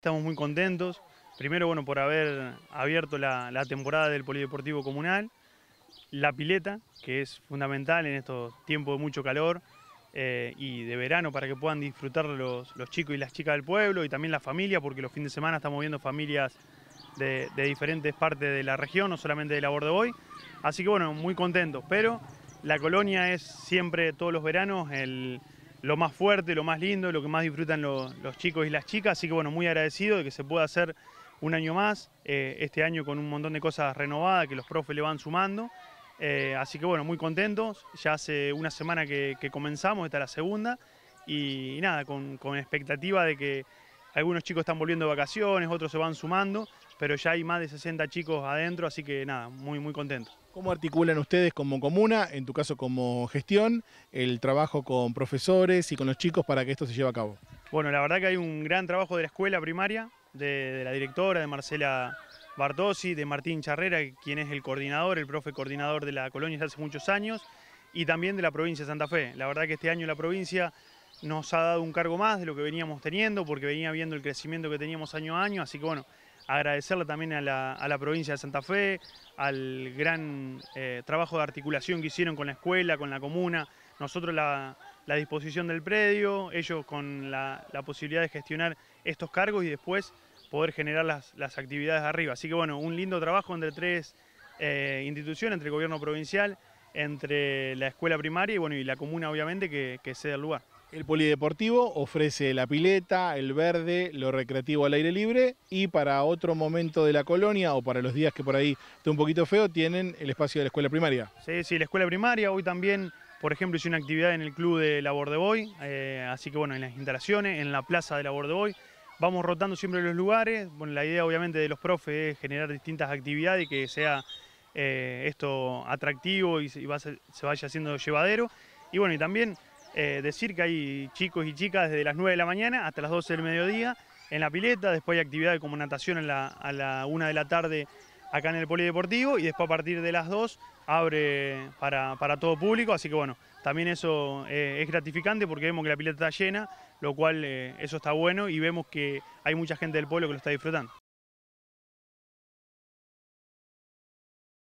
Estamos muy contentos, primero bueno, por haber abierto la, temporada del Polideportivo Comunal, la pileta, que es fundamental en estos tiempos de mucho calor eh, y de verano para que puedan disfrutar los, chicos y las chicas del pueblo y también la familia, porque los fines de semana estamos viendo familias de, diferentes partes de la región, no solamente de la hoy Así que bueno, muy contentos, pero la colonia es siempre todos los veranos el lo más fuerte, lo más lindo, lo que más disfrutan los chicos y las chicas. Así que bueno, muy agradecido de que se pueda hacer un año más, eh, este año con un montón de cosas renovadas que los profes le van sumando. Eh, así que bueno, muy contentos. Ya hace una semana que, comenzamos, esta es la segunda. Y, nada, con, con expectativa de que algunos chicos están volviendo de vacaciones, otros se van sumando pero ya hay más de 60 chicos adentro, así que nada, muy, muy contento. ¿Cómo articulan ustedes como comuna, en tu caso como gestión, el trabajo con profesores y con los chicos para que esto se lleve a cabo? Bueno, la verdad que hay un gran trabajo de la escuela primaria, de, la directora, de Marcela bardosi de Martín Charrera, quien es el coordinador, el profe coordinador de la colonia desde hace muchos años, y también de la provincia de Santa Fe. La verdad que este año la provincia nos ha dado un cargo más de lo que veníamos teniendo, porque venía viendo el crecimiento que teníamos año a año, así que bueno, agradecerle también a la, a la provincia de Santa Fe, al gran eh, trabajo de articulación que hicieron con la escuela, con la comuna, nosotros la, disposición del predio, ellos con la, posibilidad de gestionar estos cargos y después poder generar las, las actividades arriba. Así que bueno, un lindo trabajo entre tres eh, instituciones, entre el gobierno provincial, entre la escuela primaria y, bueno, y la comuna obviamente que, que cede el lugar. El polideportivo ofrece la pileta, el verde, lo recreativo al aire libre y para otro momento de la colonia o para los días que por ahí está un poquito feo tienen el espacio de la escuela primaria. Sí, sí, la escuela primaria. Hoy también, por ejemplo, hice una actividad en el club de Labor de Boy, eh, así que bueno, en las instalaciones, en la plaza de Labor de Vamos rotando siempre los lugares. Bueno, la idea obviamente de los profes es generar distintas actividades y que sea eh, esto atractivo y, se vaya haciendo llevadero. Y bueno, y también eh, decir que hay chicos y chicas desde las 9 de la mañana hasta las 12 del mediodía en la pileta, después hay actividades como natación a la 1 de la tarde acá en el Polideportivo y después a partir de las 2 abre para, todo público, así que bueno, también eso eh, es gratificante porque vemos que la pileta está llena, lo cual eh, eso está bueno y vemos que hay mucha gente del pueblo que lo está disfrutando.